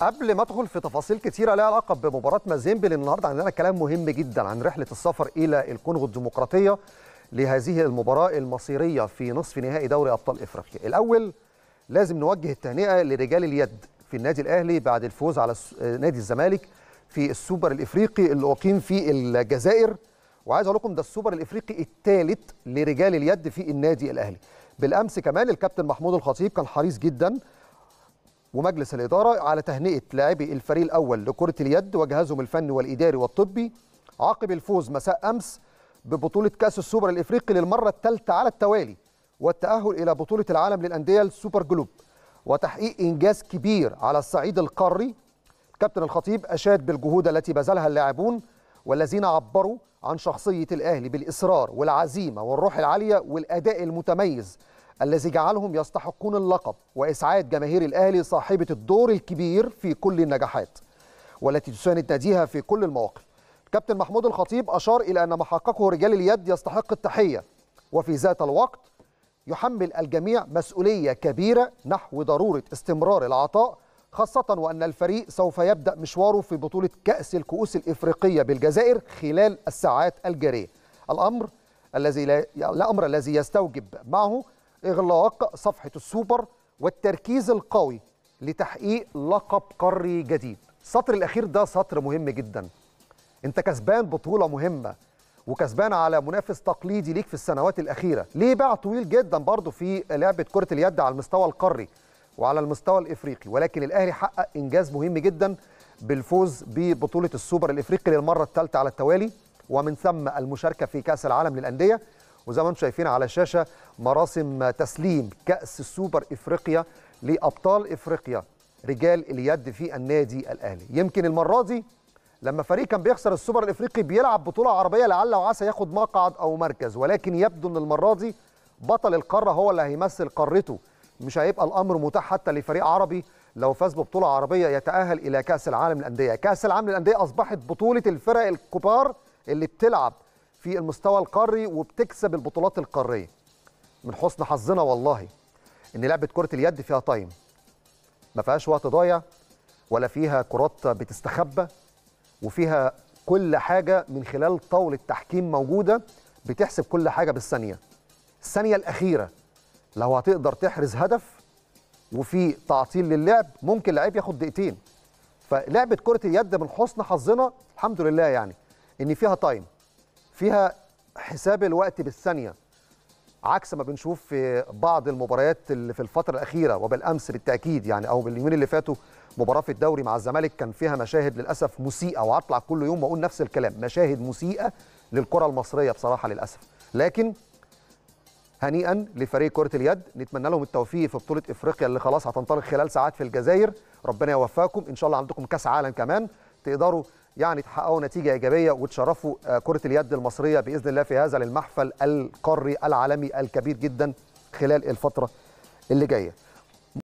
قبل ما ادخل في تفاصيل كتيره لها علاقه بمباراه مازيمبل النهارده عندنا كلام مهم جدا عن رحله السفر الى الكونغو الديمقراطيه لهذه المباراه المصيريه في نصف نهائي دوري ابطال افريقيا. الاول لازم نوجه التهنئه لرجال اليد في النادي الاهلي بعد الفوز على آه، نادي الزمالك في السوبر الافريقي اللي اقيم في الجزائر وعايز اقول لكم ده السوبر الافريقي الثالث لرجال اليد في النادي الاهلي. بالامس كمان الكابتن محمود الخطيب كان حريص جدا ومجلس الإدارة على تهنئة لاعبي الفريق الأول لكرة اليد وجهازهم الفني والإداري والطبي عقب الفوز مساء أمس ببطولة كأس السوبر الإفريقي للمرة الثالثة على التوالي والتأهل إلى بطولة العالم للأندية السوبر جلوب وتحقيق إنجاز كبير على الصعيد القاري الكابتن الخطيب أشاد بالجهود التي بذلها اللاعبون والذين عبروا عن شخصية الأهلي بالإصرار والعزيمة والروح العالية والأداء المتميز الذي جعلهم يستحقون اللقب وإسعاد جماهير الأهلي صاحبة الدور الكبير في كل النجاحات والتي تساند ناديها في كل المواقف كابتن محمود الخطيب أشار إلى أن ما حققه رجال اليد يستحق التحية وفي ذات الوقت يحمل الجميع مسؤولية كبيرة نحو ضرورة استمرار العطاء خاصة وأن الفريق سوف يبدأ مشواره في بطولة كأس الكؤوس الإفريقية بالجزائر خلال الساعات الجارية الأمر الذي لا الأمر الذي يستوجب معه إغلاق صفحة السوبر والتركيز القوي لتحقيق لقب قاري جديد السطر الأخير ده سطر مهم جدا أنت كسبان بطولة مهمة وكسبان على منافس تقليدي ليك في السنوات الأخيرة ليه باع طويل جدا برضه في لعبة كرة اليد على المستوى القاري وعلى المستوى الإفريقي ولكن الأهلي حقق إنجاز مهم جدا بالفوز ببطولة السوبر الإفريقي للمرة الثالثة على التوالي ومن ثم المشاركة في كأس العالم للأندية وزي ما انتم شايفين على الشاشه مراسم تسليم كاس السوبر افريقيا لابطال افريقيا رجال اليد في النادي الاهلي يمكن المره دي لما فريق كان بيخسر السوبر الافريقي بيلعب بطوله عربيه لعل وعسى ياخد مقعد او مركز ولكن يبدو ان المره دي بطل القاره هو اللي هيمثل قارته مش هيبقى الامر متاح حتى لفريق عربي لو فاز ببطوله عربيه يتاهل الى كاس العالم للانديه كاس العالم للانديه اصبحت بطوله الفرق الكبار اللي بتلعب في المستوى القاري وبتكسب البطولات القاريه من حسن حظنا والله ان لعبه كره اليد فيها تايم ما فيهاش وقت ضايع ولا فيها كرات بتستخبى وفيها كل حاجه من خلال طاوله تحكيم موجوده بتحسب كل حاجه بالثانيه الثانيه الاخيره لو هتقدر تحرز هدف وفي تعطيل للعب ممكن لعيب ياخد دقيقتين فلعبه كره اليد من حسن حظنا الحمد لله يعني ان فيها تايم فيها حساب الوقت بالثانيه عكس ما بنشوف في بعض المباريات اللي في الفتره الاخيره وبالامس بالتاكيد يعني او باليومين اللي فاتوا مباراه في الدوري مع الزمالك كان فيها مشاهد للاسف مسيئه وهطلع كل يوم واقول نفس الكلام مشاهد مسيئه للكره المصريه بصراحه للاسف لكن هنيئا لفريق كره اليد نتمنى لهم التوفيق في بطوله افريقيا اللي خلاص هتنطلق خلال ساعات في الجزائر ربنا يوفقكم ان شاء الله عندكم كاس عالم كمان تقدروا يعني تحققوا نتيجه ايجابيه وتشرفوا آه، كره اليد المصريه باذن الله في هذا المحفل القاري العالمي الكبير جدا خلال الفتره اللي جايه